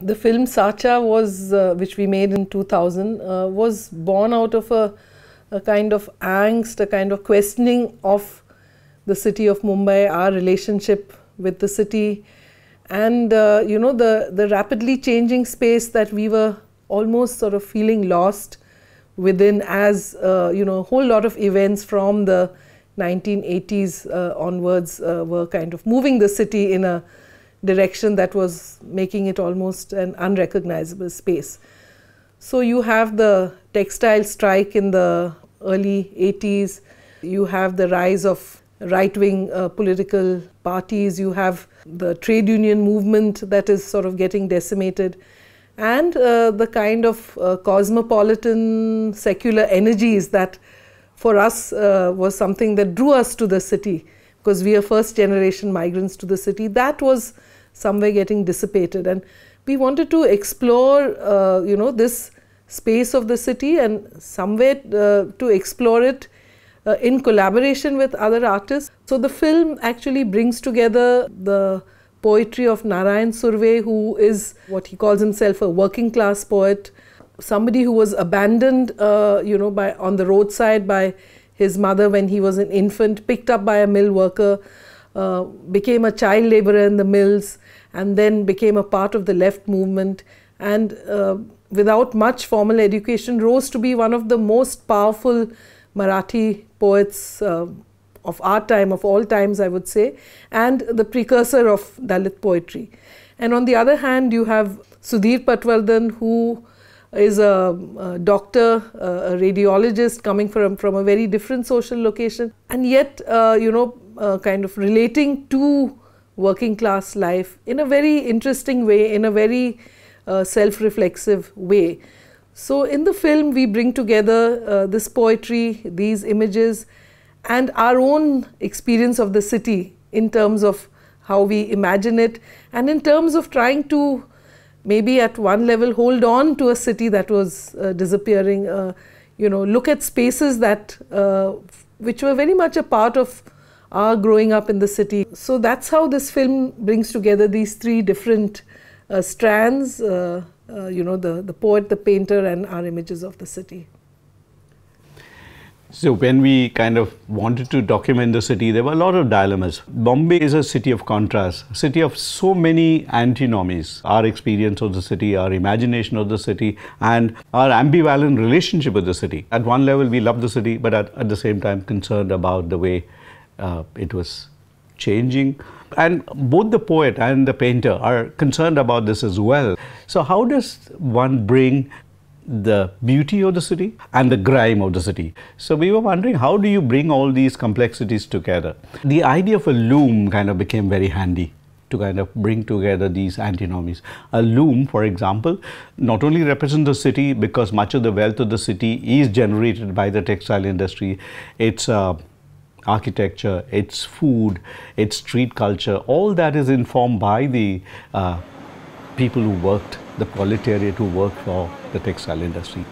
the film Sacha was, uh, which we made in 2000, uh, was born out of a, a, kind of angst, a kind of questioning of the city of Mumbai, our relationship with the city, and uh, you know the the rapidly changing space that we were almost sort of feeling lost within, as uh, you know, a whole lot of events from the 1980s uh, onwards uh, were kind of moving the city in a direction that was making it almost an unrecognizable space. So you have the textile strike in the early 80s, you have the rise of right wing uh, political parties, you have the trade union movement that is sort of getting decimated, and uh, the kind of uh, cosmopolitan secular energies that for us uh, was something that drew us to the city because we are first generation migrants to the city. That was somewhere getting dissipated. And we wanted to explore, uh, you know, this space of the city and somewhere uh, to explore it uh, in collaboration with other artists. So the film actually brings together the poetry of Narayan Surve, who is what he calls himself a working class poet, somebody who was abandoned, uh, you know, by on the roadside by his mother when he was an infant, picked up by a mill worker. Uh, became a child laborer in the mills and then became a part of the left movement and uh, without much formal education rose to be one of the most powerful Marathi poets uh, of our time, of all times I would say, and the precursor of Dalit poetry. And on the other hand, you have Sudhir Patwardhan who is a, a doctor, a radiologist coming from, from a very different social location and yet, uh, you know, uh, kind of relating to working class life in a very interesting way, in a very uh, self reflexive way. So, in the film, we bring together uh, this poetry, these images, and our own experience of the city in terms of how we imagine it and in terms of trying to maybe at one level hold on to a city that was uh, disappearing uh, you know look at spaces that uh, which were very much a part of are growing up in the city. So that's how this film brings together these three different uh, strands uh, uh, you know, the, the poet, the painter, and our images of the city. So, when we kind of wanted to document the city, there were a lot of dilemmas. Bombay is a city of contrasts, a city of so many antinomies. Our experience of the city, our imagination of the city, and our ambivalent relationship with the city. At one level, we love the city, but at, at the same time, concerned about the way uh, it was changing. And both the poet and the painter are concerned about this as well. So, how does one bring the beauty of the city and the grime of the city. So we were wondering how do you bring all these complexities together? The idea of a loom kind of became very handy to kind of bring together these antinomies. A loom, for example, not only represents the city because much of the wealth of the city is generated by the textile industry, it's a uh, architecture, its food, its street culture, all that is informed by the uh, people who worked, the proletariat who worked for the textile industry.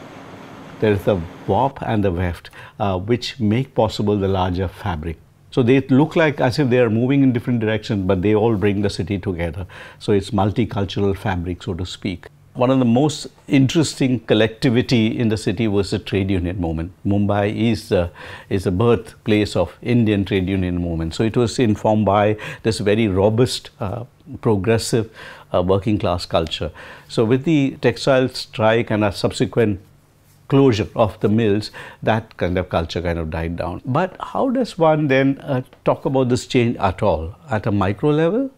There is the warp and the weft, uh, which make possible the larger fabric. So they look like as if they are moving in different directions, but they all bring the city together. So it's multicultural fabric, so to speak. One of the most interesting collectivity in the city was the trade union movement. Mumbai is a is the birthplace of Indian trade union movement. So it was informed by this very robust, uh, progressive uh, working class culture. So with the textile strike and a subsequent closure of the mills, that kind of culture kind of died down. But how does one then uh, talk about this change at all? At a micro level,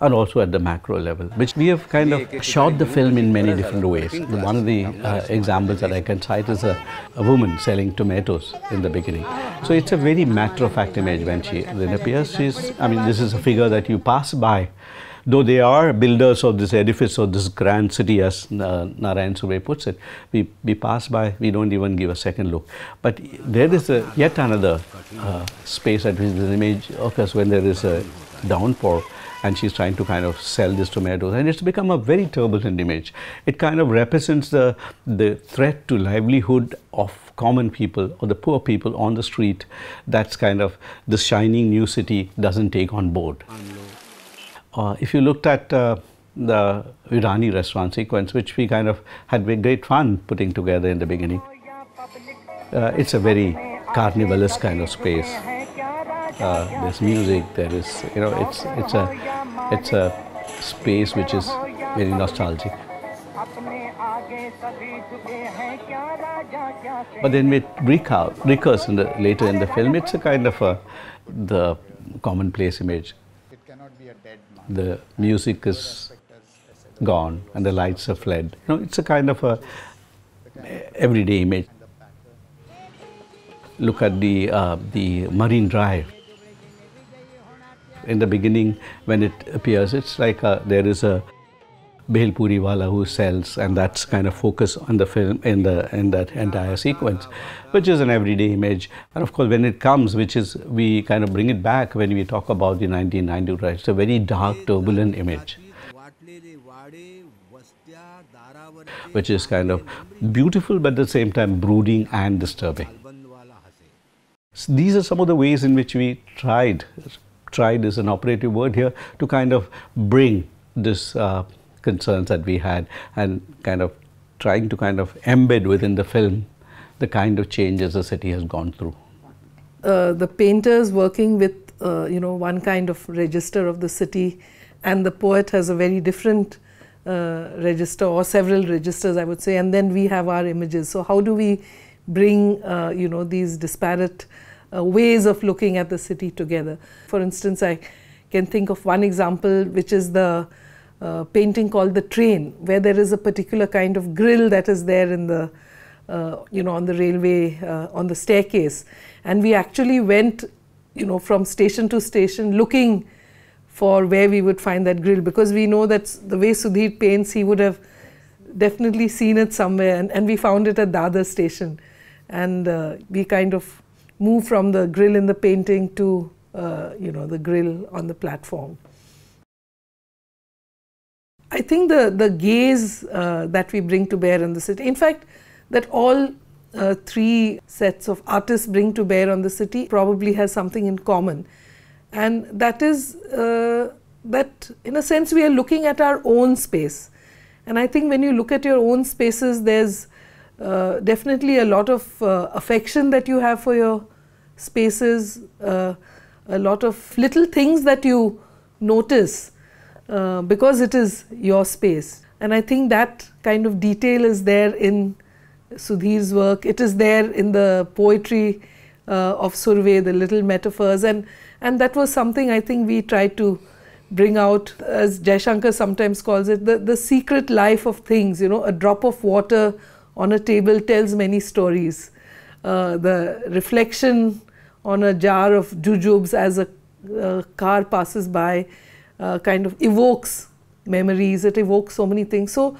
and also at the macro level, which we have kind of shot the film in many different ways. One of the uh, examples that I can cite is a, a, woman selling tomatoes in the beginning. So it's a very matter-of-fact image when she then appears. She's, I mean, this is a figure that you pass by, though they are builders of this edifice of this grand city, as uh, Narayan Subey puts it. We, we pass by, we don't even give a second look. But there is a, yet another uh, space at which this image occurs when there is a downpour and she's trying to kind of sell these tomatoes. And it's become a very turbulent image. It kind of represents the, the threat to livelihood of common people or the poor people on the street. That's kind of the shining new city doesn't take on board. Uh, if you looked at uh, the Irani restaurant sequence, which we kind of had great fun putting together in the beginning, uh, it's a very carnivalous kind of space. Uh, there's music, there is, you know, it's, it's, a, it's a space which is very nostalgic. But then it recur, recurs in the, later in the film, it's a kind of a, the commonplace image. The music is gone and the lights have fled. You know, it's a kind of a everyday image. Look at the, uh, the Marine Drive in the beginning when it appears, it's like a, there is a puri wala who sells, and that's kind of focus on the film in the in that entire sequence, which is an everyday image. And of course, when it comes, which is we kind of bring it back when we talk about the 1990 riots, it's a very dark, turbulent image, which is kind of beautiful but at the same time brooding and disturbing. So these are some of the ways in which we tried tried is an operative word here to kind of bring this uh, concerns that we had and kind of trying to kind of embed within the film the kind of changes the city has gone through. Uh, the painters working with uh, you know one kind of register of the city and the poet has a very different uh, register or several registers I would say and then we have our images. So how do we bring uh, you know these disparate uh, ways of looking at the city together. For instance, I can think of one example, which is the uh, painting called The Train, where there is a particular kind of grill that is there in the uh, you know, on the railway, uh, on the staircase. And we actually went, you know, from station to station looking for where we would find that grill because we know that the way Sudhir paints, he would have definitely seen it somewhere and, and we found it at Dada station. And uh, we kind of move from the grill in the painting to uh, you know the grill on the platform. I think the the gaze uh, that we bring to bear on the city, in fact, that all uh, three sets of artists bring to bear on the city, probably has something in common, and that is uh, that in a sense we are looking at our own space, and I think when you look at your own spaces, there's uh, definitely a lot of uh, affection that you have for your spaces, uh, a lot of little things that you notice uh, because it is your space. And I think that kind of detail is there in Sudhir's work. It is there in the poetry uh, of Survey, the little metaphors, and and that was something I think we tried to bring out, as Jaishankar sometimes calls it, the, the secret life of things. You know, a drop of water on a table tells many stories. Uh, the reflection on a jar of jujubes as a car passes by uh, kind of evokes memories, it evokes so many things. So,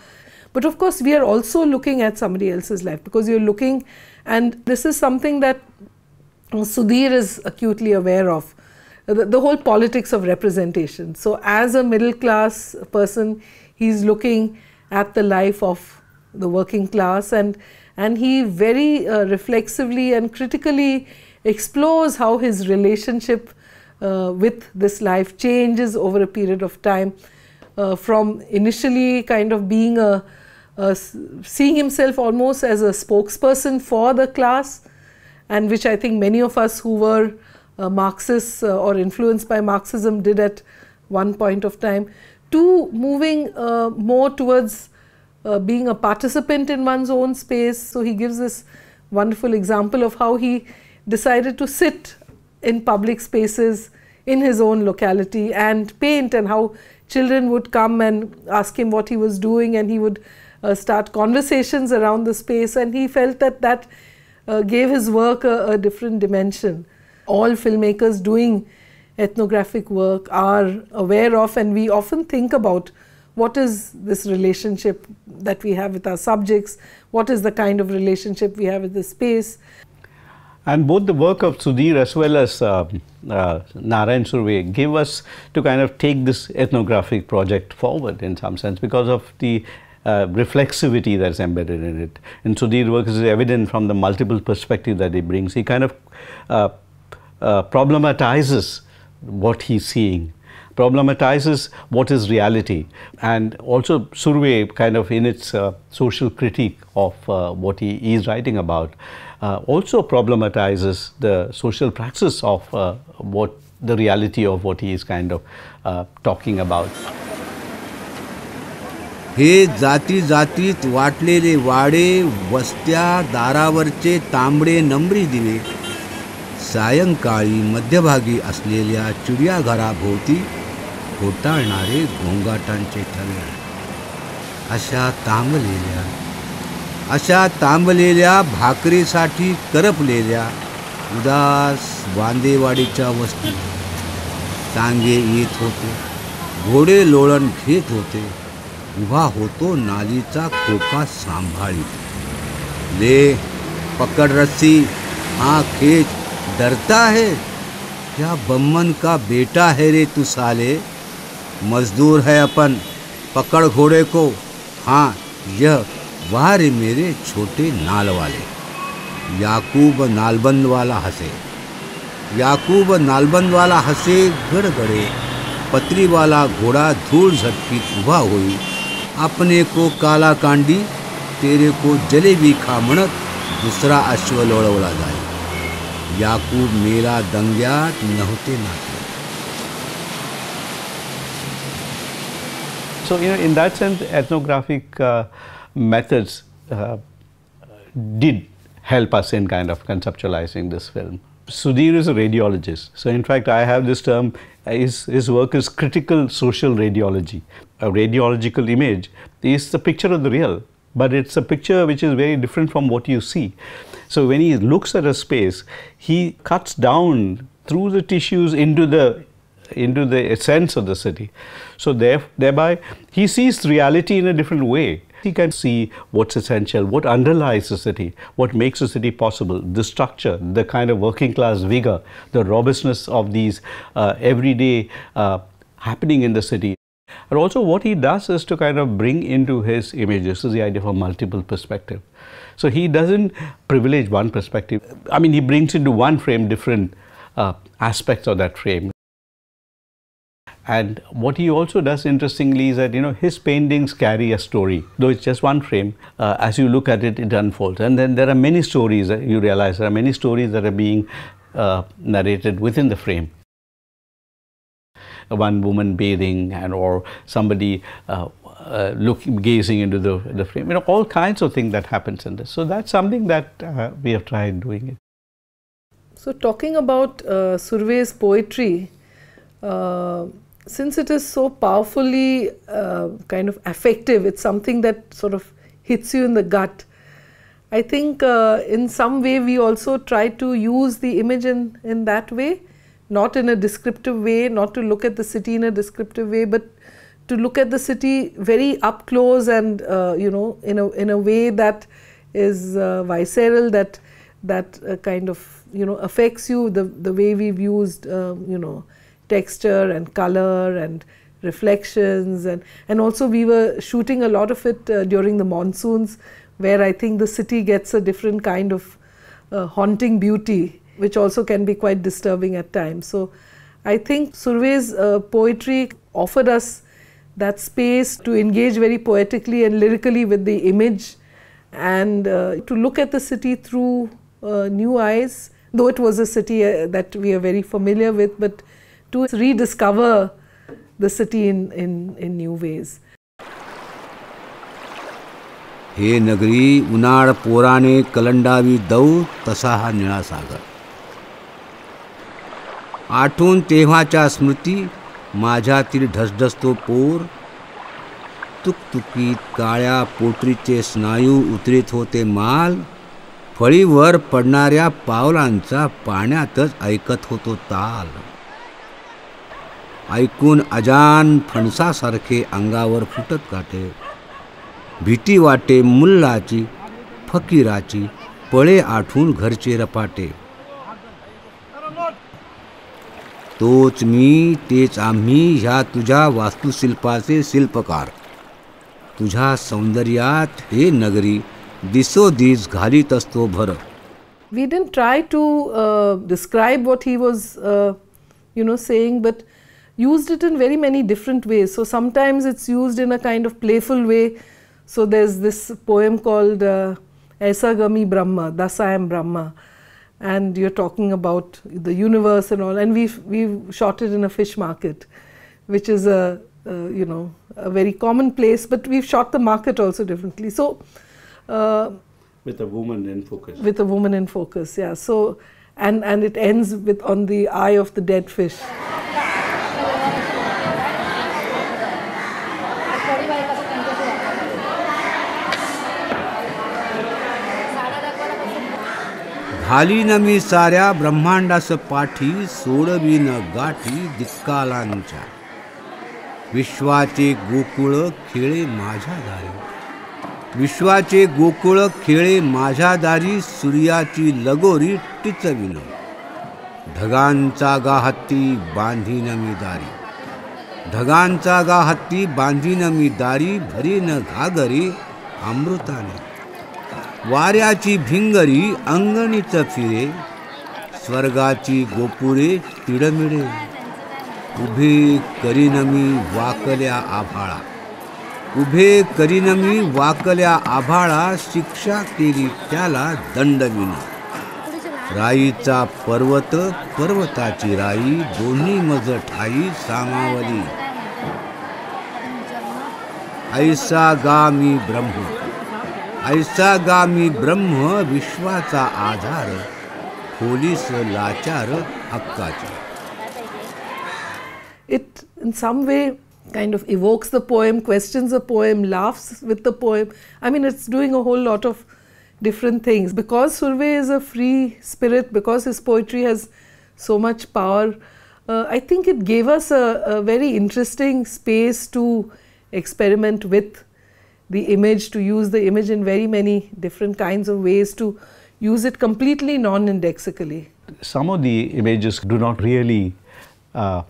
but of course, we are also looking at somebody else's life because you're looking, and this is something that Sudhir is acutely aware of. The, the whole politics of representation. So, as a middle class person, he's looking at the life of the working class and and he very uh, reflexively and critically explores how his relationship uh, with this life changes over a period of time uh, from initially kind of being a, a, seeing himself almost as a spokesperson for the class and which I think many of us who were uh, Marxists uh, or influenced by Marxism did at one point of time to moving uh, more towards uh, being a participant in one's own space. So he gives this wonderful example of how he decided to sit in public spaces in his own locality and paint, and how children would come and ask him what he was doing, and he would uh, start conversations around the space. And he felt that that uh, gave his work a, a, different dimension. All filmmakers doing ethnographic work are aware of, and we often think about what is this relationship that we have with our subjects, what is the kind of relationship we have with the space. And both the work of Sudhir as well as uh, uh, Narayan Surve give us to kind of take this ethnographic project forward in some sense because of the uh, reflexivity that's embedded in it. In Sudhir's work is evident from the multiple perspective that he brings. He kind of uh, uh, problematizes what he's seeing problematizes what is reality. And also Survey kind of in its uh, social critique of uh, what he is writing about uh, also problematizes the social praxis of uh, what the reality of what he is kind of uh, talking about. हे जाती जातीत वाटलेले वाडे वस्त्या दारावरचे तांबडे नंबरी दिवे सायंकाळी मध्यभागी असलेल्या चिडियाघराभोवती खोटाळणारे घोंगाटांचे ठरले अशा तांबलेल्या अशा तांबलेल्या भाकरीसाठी करपलेल्या उदास बांदेवाडीच्या वस्ती तांगे येत होते घोडे लोळण घेत होते उभा होतो नालीचा खोका सांभाळीत ले पकड रस्सी हा खेच डरता है क्या बम्मन का बेटा है रे तू साले मजदूर है अपन पकड़ घोड़े को हाँ यह बाहर मेरे छोटे नाल वाले याकूब नालबंद वाला हंसे याकूब नालबंद वाला हंसे गड़गड़े पतरी वाला घोड़ा धूल झटकी उभा हुई अपने को काला कांडी तेरे को जलेबी खा मणक दूसरा अश्व लोड़वला जाए याकूब मेरा दंग्यात नहोते ना So, you know, in that sense, ethnographic uh, methods uh, did help us in kind of conceptualizing this film. Sudhir is a radiologist. So, in fact, I have this term, his, his work is critical social radiology. A radiological image is the picture of the real, but it's a picture which is very different from what you see. So, when he looks at a space, he cuts down through the tissues into the into the essence of the city. So there, thereby, he sees reality in a different way. He can see what's essential, what underlies the city, what makes the city possible, the structure, the kind of working class vigor, the robustness of these uh, everyday uh, happening in the city. And also what he does is to kind of bring into his images is the idea of a multiple perspective. So he doesn't privilege one perspective. I mean, he brings into one frame different uh, aspects of that frame. And what he also does interestingly is that you know his paintings carry a story, though it's just one frame. Uh, as you look at it, it unfolds, and then there are many stories. That you realize there are many stories that are being uh, narrated within the frame. One woman bathing, and or somebody uh, uh, looking, gazing into the, the frame. You know, all kinds of things that happens in this. So that's something that uh, we have tried doing it. So talking about uh, poetry, uh, since it is so powerfully uh, kind of affective, it's something that sort of hits you in the gut. I think uh, in some way we also try to use the image in, in that way, not in a descriptive way, not to look at the city in a descriptive way, but to look at the city very up close and uh, you know in a in a way that is uh, visceral that that uh, kind of you know affects you the the way we've used um, you know texture and color and reflections and and also we were shooting a lot of it uh, during the monsoons where i think the city gets a different kind of uh, haunting beauty which also can be quite disturbing at times so i think survey's uh, poetry offered us that space to engage very poetically and lyrically with the image and uh, to look at the city through uh, new eyes though it was a city uh, that we are very familiar with but to rediscover the city in, in, in new ways. हे नगरी उन्हाळ पोराने कलंडावी दौ तसा हा निळा सागर आठून तेव्हाच्या स्मृती माझ्यातील ढसढसतो पोर तुकतुकीत काळ्या पोटरीचे स्नायू उतरित होते माल फळीवर पडणाऱ्या पावलांचा पाण्यातच ऐकत होतो ताल ऐकून अजान फणसासारखे अंगावर फुटत काटे भीती वाटे मुल्लाची फकीराची पळे आठून घरचे रपाटे तोच मी तेच आम्ही ह्या तुझ्या वास्तुशिल्पाचे शिल्पकार तुझ्या सौंदर्यात हे नगरी दिसो दिस घालीत असतो भर we didn't try to describe what he was you know saying but used it in very many different ways. So sometimes it's used in a kind of playful way. So there's this poem called uh, Gami Brahma, Thus I am Brahma. And you're talking about the universe and all. And we've, we've shot it in a fish market, which is a, you know, a very common place. But we've shot the market also differently. So... Uh, with a woman in focus. With a woman in focus, yeah. So, and, and it ends with on the eye of the dead fish. न मी साऱ्या ब्रह्मांडास पाठी न गाठी दिक्कालांच्या विश्वाचे गोकुळ खेळे माझ्या दारी विश्वाचे गोकुळ खेळे माझ्या दारी सूर्याची लगोरी टिचविन ढगांचा गा हत्ती बांधीन मी दारी ढगांचा गा हत्ती न मी दारी न घागरी अमृताने वाऱ्याची भिंगरी अंगणीच फिरे स्वर्गाची गोपुरे तिडमिडे उभे करिनमी वाकल्या आभाळा उभे करीनमी वाकल्या आभाळा शिक्षा केली त्याला दंडविना राईचा पर्वत पर्वताची राई दोन्ही मज ठाई सामावली ऐसा गा मी ब्रह्म ब्रह्म विश्वाचा आधार लाचार हक्काचा It in some way kind of evokes the poem, questions the poem, laughs with the poem. I mean, it's doing a whole lot of different things. Because Surve is a free spirit, because his poetry has so much power, uh, I think it gave us a, a very interesting space to experiment with the image, to use the image in very many different kinds of ways, to use it completely non-indexically. Some of the images do not really uh,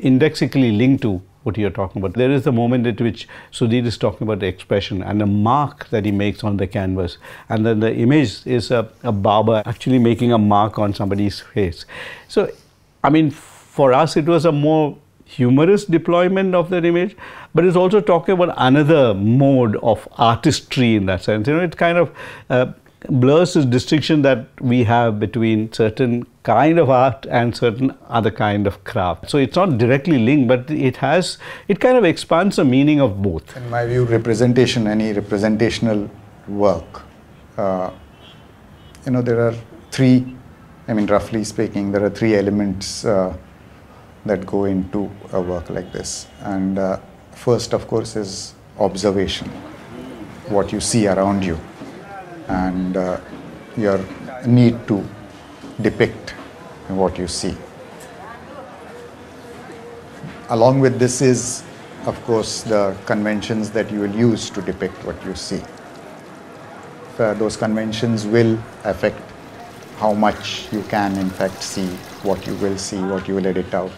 indexically link to what you're talking about. There is the moment at which Sudhir is talking about the expression and the mark that he makes on the canvas. And then the image is a, a barber actually making a mark on somebody's face. So, I mean, for us, it was a more humorous deployment of that image, but it's also talking about another mode of artistry in that sense. You know, it kind of uh, blurs this distinction that we have between certain kind of art and certain other kind of craft. So it's not directly linked, but it has, it kind of expands the meaning of both. In my view, representation, any representational work, uh, you know, there are three, I mean, roughly speaking, there are three elements uh, that go into a work like this. And uh, first, of course, is observation, what you see around you, and uh, your need to depict what you see. Along with this is, of course, the conventions that you will use to depict what you see. Uh, those conventions will affect how much you can in fact see, what you will see, what you will edit out.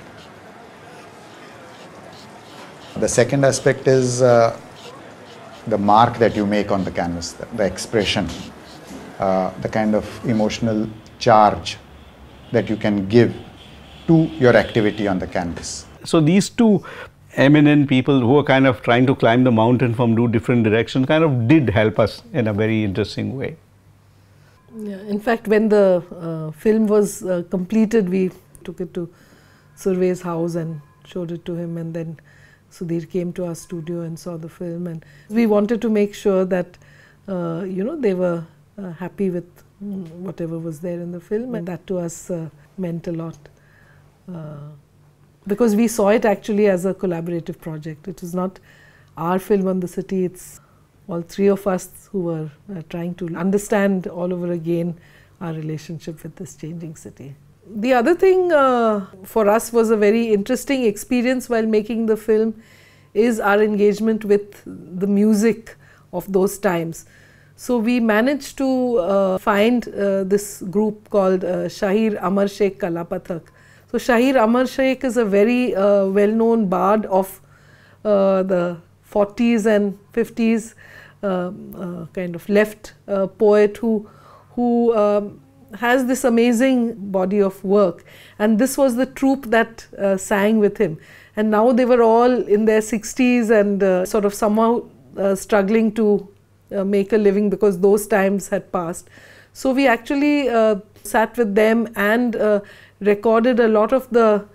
The second aspect is uh, the mark that you make on the canvas, the, the expression, uh, the kind of emotional charge that you can give to your activity on the canvas. So these two eminent people who are kind of trying to climb the mountain from two different directions kind of did help us in a very interesting way. Yeah, in fact, when the uh, film was uh, completed, we took it to Survey's house and showed it to him, and then so they came to our studio and saw the film, and we wanted to make sure that uh, you know they were uh, happy with mm, whatever was there in the film, and that to us uh, meant a lot uh, because we saw it actually as a collaborative project. It was not our film on the city; it's all three of us who were uh, trying to understand all over again our relationship with this changing city. The other thing uh, for us was a very interesting experience while making the film is our engagement with the music of those times. So we managed to uh, find uh, this group called uh, Shahir Amar Sheikh Kalapathak. So Shahir Amar Sheikh is a very uh, well-known bard of uh, the 40s and 50s um, uh, kind of left poet who who um, has this amazing body of work. And this was the troupe that uh, sang with him. And now they were all in their 60s and uh, sort of somehow uh, struggling to uh, make a living because those times had passed. So we actually uh, sat with them and uh, recorded a lot of the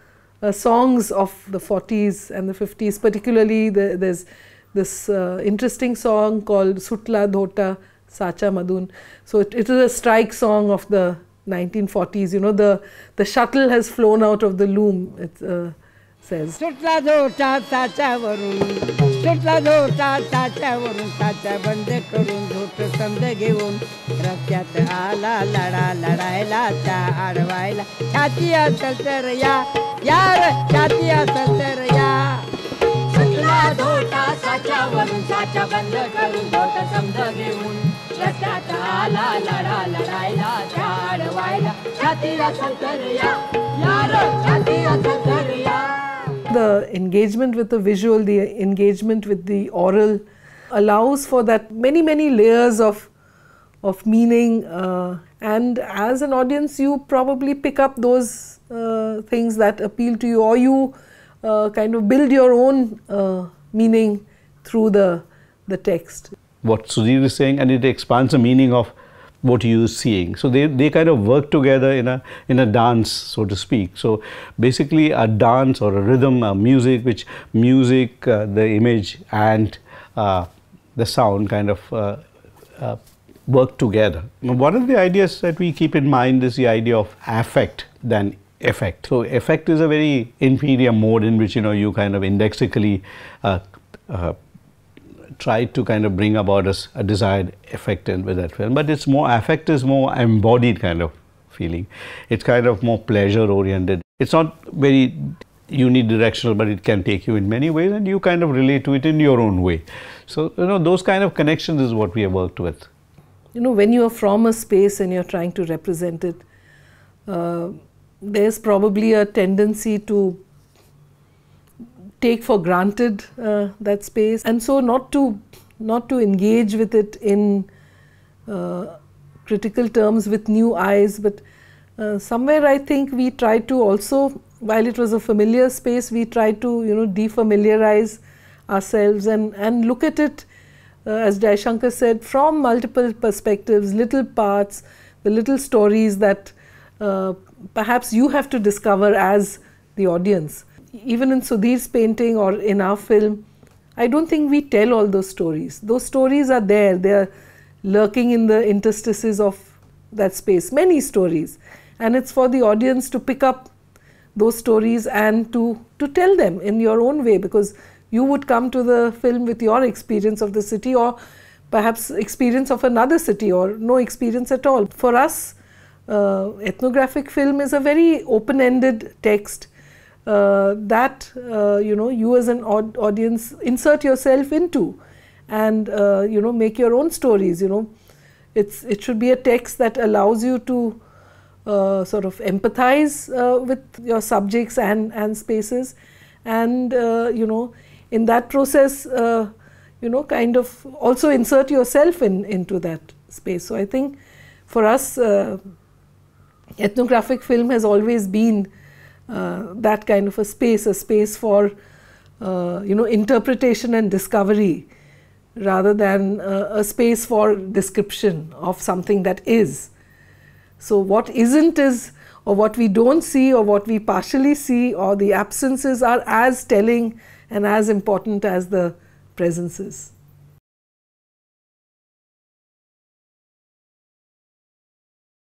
songs of the 40s and the 50s, particularly the, there's this interesting song called Sutla Dhota Sacha Madun. So it, it is a strike song of the 1940s. You know, the, the shuttle has flown out of the loom, it uh, says. सुटला धोटा ताच्यावरून ताच्या बंद करून धोट समज घेऊन रस्त्यात आला लढा लढायला त्या आडवायला छाती असल तर या यार छाती असल तर या सुटला धोटा साच्यावरून साच्या बंद करून धोट समज घेऊन the engagement with the visual, the engagement with the oral, allows for that many many layers of of meaning. Uh, and as an audience, you probably pick up those uh, things that appeal to you, or you uh, kind of build your own uh, meaning through the the text what Sudhir is saying and it expands the meaning of what you're seeing. So they, they kind of work together in a in a dance, so to speak. So basically a dance or a rhythm, a music, which music, uh, the image and uh, the sound kind of uh, uh work together. One of the ideas that we keep in mind is the idea of affect than effect. So effect is a very inferior mode in which you know you kind of indexically uh, uh, tried to kind of bring about a, a desired effect with that film. But it's more, affect is more embodied kind of feeling. It's kind of more pleasure oriented. It's not very unidirectional, but it can take you in many ways and you kind of relate to it in your own way. So, you know, those kind of connections is what we have worked with. You know, when you are from a space and you're trying to represent it, uh, there's probably a tendency to take for granted uh, that space and so not to not to engage with it in uh, critical terms with new eyes but uh, somewhere i think we try to also while it was a familiar space we try to you know defamiliarize ourselves and and look at it uh, as Shankar said from multiple perspectives little parts the little stories that uh, perhaps you have to discover as the audience even in Sudhir's painting or in our film, I don't think we tell all those stories. Those stories are there, they are lurking in the interstices of that space, many stories. And it's for the audience to pick up those stories and to, to tell them in your own way because you would come to the film with your experience of the city or perhaps experience of another city or no experience at all. For us, uh, ethnographic film is a very open ended text uh, that uh, you know you as an aud audience insert yourself into and uh, you know make your own stories you know it's it should be a text that allows you to uh, sort of empathize uh, with your subjects and and spaces and uh, you know in that process you know kind of also insert yourself in into that space so i think for us ethnographic film has always been uh, that kind of a space, a space for uh, you know interpretation and discovery rather than uh, a space for description of something that is. So, what isn't is, or what we don't see, or what we partially see, or the absences are as telling and as important as the presences.